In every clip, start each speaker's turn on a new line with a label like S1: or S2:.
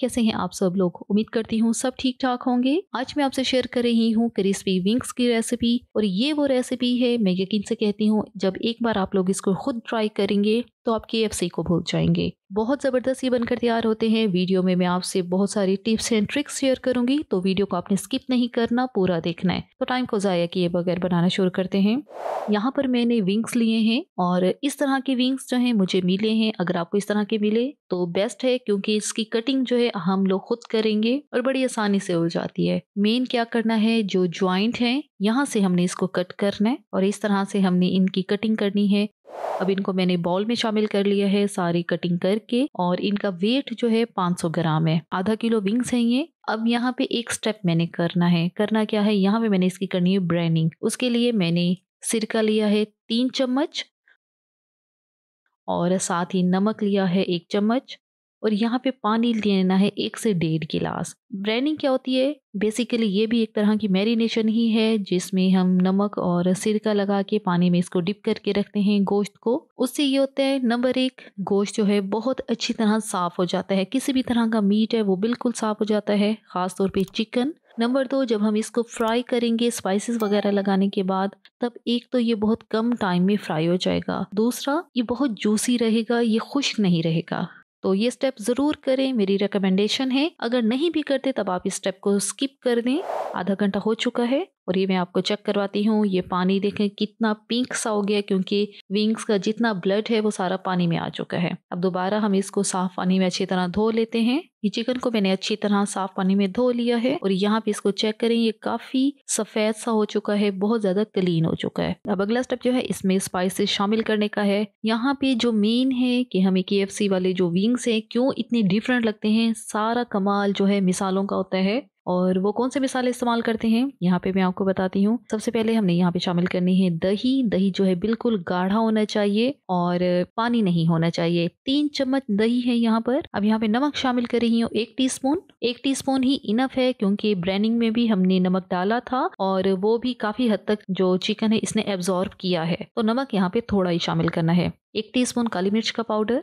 S1: कैसे हैं आप सब लोग उम्मीद करती हूँ सब ठीक ठाक होंगे आज मैं आपसे शेयर कर रही हूँ क्रिस्पी विंग्स की रेसिपी और ये वो रेसिपी है मैं यकीन से कहती हूँ जब एक बार आप लोग इसको खुद ट्राई करेंगे तो आप के को भूल जाएंगे बहुत ज़बरदस्त ये बनकर तैयार होते हैं वीडियो में मैं आपसे बहुत सारी टिप्स एंड ट्रिक्स शेयर करूंगी तो वीडियो को आपने स्किप नहीं करना पूरा देखना है तो टाइम को ज़ाया किए बगैर बनाना शुरू करते हैं यहाँ पर मैंने विंग्स लिए हैं और इस तरह के विंग्स जो हैं मुझे मिले हैं अगर आपको इस तरह के मिले तो बेस्ट है क्योंकि इसकी कटिंग जो है हम लोग खुद करेंगे और बड़ी आसानी से हो जाती है मेन क्या करना है जो ज्वाइंट है यहाँ से हमने इसको कट करना है और इस तरह से हमने इनकी कटिंग करनी है अब इनको मैंने बॉल में शामिल कर लिया है सारी कटिंग करके और इनका वेट जो है 500 ग्राम है आधा किलो विंग्स हैं ये अब यहाँ पे एक स्टेप मैंने करना है करना क्या है यहाँ पे मैंने इसकी करनी है ब्रैनिंग उसके लिए मैंने सिरका लिया है तीन चम्मच और साथ ही नमक लिया है एक चम्मच और यहाँ पे पानी लेना है एक से डेढ़ गिलास ब्रैनिंग क्या होती है बेसिकली ये भी एक तरह की मैरिनेशन ही है जिसमें हम नमक और सिरका लगा के पानी में इसको डिप करके रखते हैं गोश्त को उससे ये होता है नंबर एक गोश्त जो है बहुत अच्छी तरह साफ हो जाता है किसी भी तरह का मीट है वो बिल्कुल साफ हो जाता है खास तौर पर चिकन नंबर दो जब हम इसको फ्राई करेंगे स्पाइसेस वगैरह लगाने के बाद तब एक तो ये बहुत कम टाइम में फ्राई हो जाएगा दूसरा ये बहुत जूसी रहेगा ये खुश्क नहीं रहेगा तो ये स्टेप ज़रूर करें मेरी रिकमेंडेशन है अगर नहीं भी करते तब आप इस स्टेप को स्किप कर दें आधा घंटा हो चुका है और ये मैं आपको चेक करवाती हूँ ये पानी देखें कितना पिंक सा हो गया क्योंकि विंग्स का जितना ब्लड है वो सारा पानी में आ चुका है अब दोबारा हम इसको साफ पानी में अच्छी तरह धो लेते हैं ये चिकन को मैंने अच्छी तरह साफ पानी में धो लिया है और यहाँ पे इसको चेक करें ये काफी सफेद सा हो चुका है बहुत ज्यादा क्लीन हो चुका है अब अगला स्टेप जो है इसमें स्पाइसेस शामिल करने का है यहाँ पे जो मेन है कि हमें के वाले जो विंग्स हैं क्यों इतने डिफरेंट लगते हैं सारा कमाल जो है मिसालों का होता है और वो कौन से मिसाल इस्तेमाल करते हैं यहाँ पे मैं आपको बताती हूँ सबसे पहले हमने यहाँ पे शामिल करनी है दही दही जो है बिल्कुल गाढ़ा होना चाहिए और पानी नहीं होना चाहिए तीन चम्मच दही है यहाँ पर अब यहाँ पे नमक शामिल कर रही हूँ एक टी स्पून एक टी स्पून ही इनफ है क्योंकि ब्रेनिंग में भी हमने नमक डाला था और वो भी काफी हद तक जो चिकन है इसने एब्जॉर्ब किया है तो नमक यहाँ पे थोड़ा ही शामिल करना है एक टीस्पून काली मिर्च का पाउडर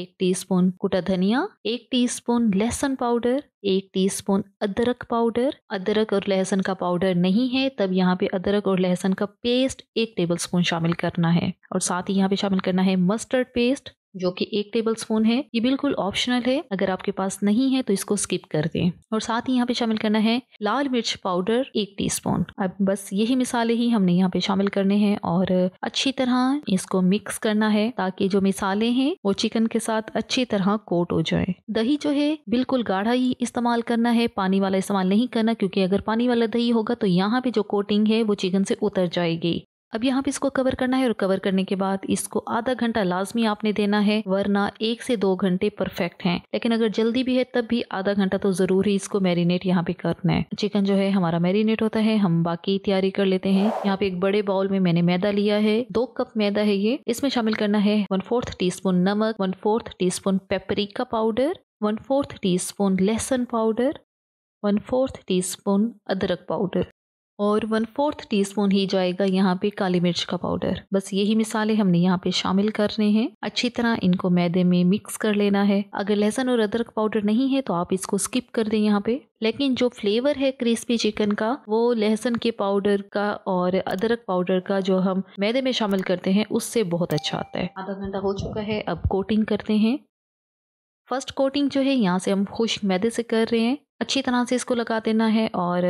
S1: एक टीस्पून कुटा धनिया एक टीस्पून लहसुन पाउडर एक टीस्पून अदरक पाउडर अदरक और लहसुन का पाउडर नहीं है तब यहाँ पे अदरक और लहसुन का पेस्ट एक टेबलस्पून शामिल करना है और साथ ही यहाँ पे शामिल करना है मस्टर्ड पेस्ट जो कि एक टेबल स्पून है ये बिल्कुल ऑप्शनल है अगर आपके पास नहीं है तो इसको स्किप कर दें और साथ ही यहाँ पे शामिल करना है लाल मिर्च पाउडर एक टी स्पून अब बस यही मिसाले ही हमने यहाँ पे शामिल करने हैं और अच्छी तरह इसको मिक्स करना है ताकि जो मिसाले हैं वो चिकन के साथ अच्छी तरह कोट हो जाए दही जो है बिल्कुल गाढ़ा ही इस्तेमाल करना है पानी वाला इस्तेमाल नहीं करना क्योंकि अगर पानी वाला दही होगा तो यहाँ पे जो कोटिंग है वो चिकन से उतर जाएगी अब यहाँ पे इसको कवर करना है और कवर करने के बाद इसको आधा घंटा लाजमी आपने देना है वरना एक से दो घंटे परफेक्ट हैं लेकिन अगर जल्दी भी है तब भी आधा घंटा तो जरूर ही इसको मैरिनेट यहाँ पे करना है चिकन जो है हमारा मैरिनेट होता है हम बाकी तैयारी कर लेते हैं यहाँ पे एक बड़े बाउल में मैंने मैदा लिया है दो कप मैदा है ये इसमें शामिल करना है वन फोर्थ टी स्पून नमक one fourth teaspoon paprika powder one fourth teaspoon लहसुन powder one fourth teaspoon अदरक पाउडर और वन फोर्थ टीस्पून ही जाएगा यहाँ पे काली मिर्च का पाउडर बस यही मिसाले हमने यहाँ पे शामिल करने हैं अच्छी तरह इनको मैदे में मिक्स कर लेना है अगर लहसुन और अदरक पाउडर नहीं है तो आप इसको स्किप कर दें यहाँ पे लेकिन जो फ्लेवर है क्रिस्पी चिकन का वो लहसुन के पाउडर का और अदरक पाउडर का जो हम मैदे में शामिल करते हैं उससे बहुत अच्छा आता है आधा घंटा हो चुका है अब कोटिंग करते हैं फर्स्ट कोटिंग जो है यहाँ से हम खुश मैदे से कर रहे हैं अच्छी तरह से इसको लगा देना है और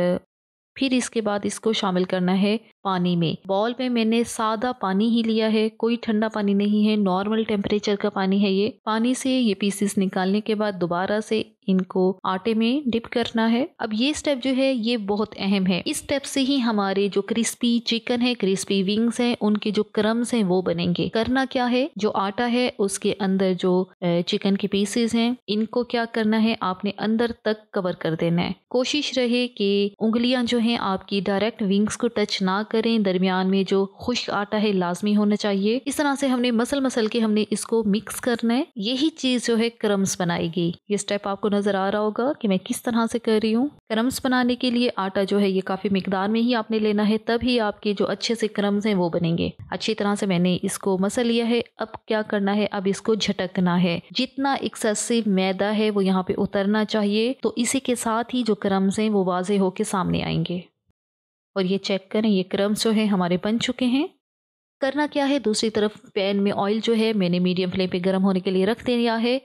S1: फिर इसके बाद इसको शामिल करना है पानी में बॉल में मैंने सादा पानी ही लिया है कोई ठंडा पानी नहीं है नॉर्मल टेम्परेचर का पानी है ये पानी से ये पीसेस निकालने के बाद दोबारा से इनको आटे में डिप करना है अब ये स्टेप जो है ये बहुत अहम है इस स्टेप से ही हमारे जो क्रिस्पी चिकन है क्रिस्पी विंग्स हैं उनके जो क्रम्स हैं वो बनेंगे करना क्या है जो आटा है उसके अंदर जो चिकन के पीसेस हैं इनको क्या करना है आपने अंदर तक कवर कर देना है कोशिश रहे कि उंगलियां जो हैं आपकी डायरेक्ट विंग्स को टच ना करें दरमियान में जो खुश्क आटा है लाजमी होना चाहिए इस तरह से हमने मसल मसल के हमने इसको मिक्स करना है यही चीज़ जो है क्रम्स बनाएगी ये स्टेप आपको नज़र आ रहा होगा कि मैं किस तरह से कर रही हूँ क्रम्स बनाने के लिए आटा जो है ये काफ़ी मकदार में ही आपने लेना है तभी आपके जो अच्छे से क्रम्स हैं वो बनेंगे अच्छी तरह से मैंने इसको मसल लिया है अब क्या करना है अब इसको झटकना है जितना एक्सेसिव मैदा है वो यहाँ पे उतरना चाहिए तो इसी के साथ ही जो क्रम्स हैं वो वाजे होके सामने आएंगे और ये चेक करें ये क्रम्स जो है हमारे बन चुके हैं करना क्या है दूसरी तरफ पैन में ऑयल जो है मैंने मीडियम फ्लेम पे गर्म होने के लिए रख दे दिया है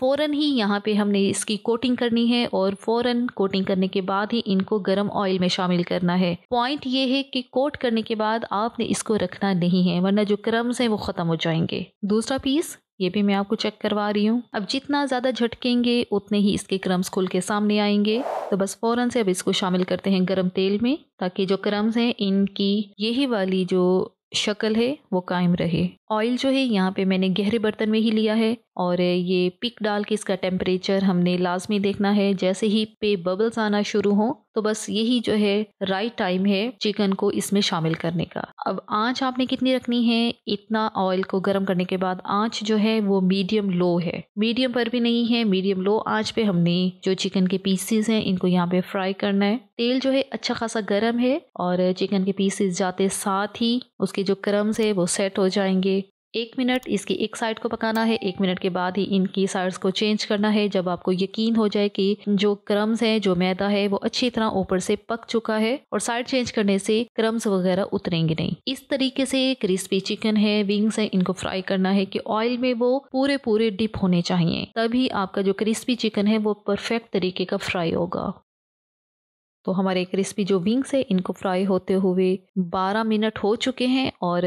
S1: फ़ौर ही यहाँ पे हमने इसकी कोटिंग करनी है और फ़ौर कोटिंग करने के बाद ही इनको गर्म ऑयल में शामिल करना है पॉइंट ये है कि कोट करने के बाद आपने इसको रखना नहीं है वरना जो क्रम्स हैं वो ख़त्म हो जाएंगे दूसरा पीस ये भी मैं आपको चेक करवा रही हूँ अब जितना ज़्यादा झटकेंगे उतने ही इसके क्रम्स खुल के सामने आएंगे तो बस फ़ौरन से अब इसको शामिल करते हैं गर्म तेल में ताकि जो क्रम्स हैं इनकी यही वाली जो शक्ल है वो कायम रहे ऑयल जो है यहाँ पे मैंने गहरे बर्तन में ही लिया है और ये पिक डाल के इसका टेम्परेचर हमने लाजमी देखना है जैसे ही पे बबल्स आना शुरू हो तो बस यही जो है राइट टाइम है चिकन को इसमें शामिल करने का अब आंच आपने कितनी रखनी है इतना ऑयल को गर्म करने के बाद आंच जो है वो मीडियम लो है मीडियम पर भी नहीं है मीडियम लो आंच पे हमने जो चिकन के पीसेस हैं इनको यहाँ पे फ्राई करना है तेल जो है अच्छा खासा गर्म है और चिकन के पीसेस जाते साथ ही उसके जो क्रम्स है वो सेट हो जाएंगे एक मिनट इसकी एक साइड को पकाना है एक मिनट के बाद ही इनकी साइड्स को चेंज करना है जब आपको यकीन हो जाए कि जो क्रम्स हैं जो मैदा है वो अच्छी तरह ऊपर से पक चुका है और साइड चेंज करने से क्रम्स वगैरह उतरेंगे नहीं इस तरीके से क्रिस्पी चिकन है विंग्स हैं इनको फ्राई करना है कि ऑयल में वो पूरे पूरे डिप होने चाहिए तभी आपका जो क्रिस्पी चिकन है वो परफेक्ट तरीके का फ्राई होगा तो हमारे क्रिस्पी जो विंग्स है इनको फ्राई होते हुए 12 मिनट हो चुके हैं और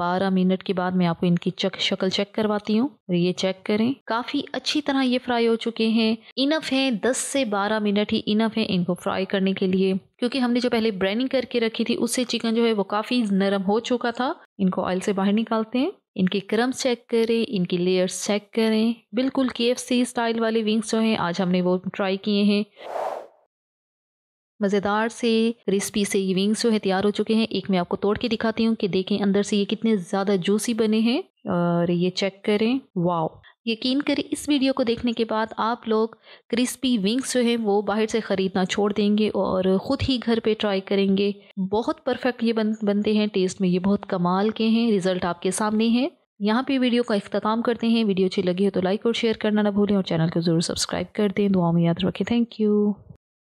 S1: 12 मिनट के बाद मैं आपको इनकी चक शक्ल चेक करवाती हूँ और ये चेक करें काफ़ी अच्छी तरह ये फ्राई हो चुके हैं इनफ है 10 से 12 मिनट ही इनफ है इनको फ्राई करने के लिए क्योंकि हमने जो पहले ब्राइनिंग करके रखी थी उससे चिकन जो है वो काफ़ी नरम हो चुका था इनको ऑयल से बाहर निकालते हैं इनके क्रम्स चेक करें इनकी लेयर्स चेक करें बिल्कुल के स्टाइल वाले विंग्स जो हैं आज हमने वो ट्राई किए हैं मज़ेदार से क्रिस्पी से ये विंग्स जो है तैयार हो चुके हैं एक मैं आपको तोड़ के दिखाती हूँ कि देखें अंदर से ये कितने ज़्यादा जूसी बने हैं और ये चेक करें वाओ यकीन करें इस वीडियो को देखने के बाद आप लोग क्रिस्पी विंग्स जो हैं वो बाहर से ख़रीदना छोड़ देंगे और ख़ुद ही घर पे ट्राई करेंगे बहुत परफेक्ट ये बन बनते हैं टेस्ट में ये बहुत कमाल के हैं रिज़ल्ट आपके सामने हैं यहाँ पे वीडियो का अख्ताम करते हैं वीडियो अच्छी लगी हो तो लाइक और शेयर करना ना भूलें और चैनल को ज़रूर सब्सक्राइब कर दें दुआ में याद रखें थैंक यू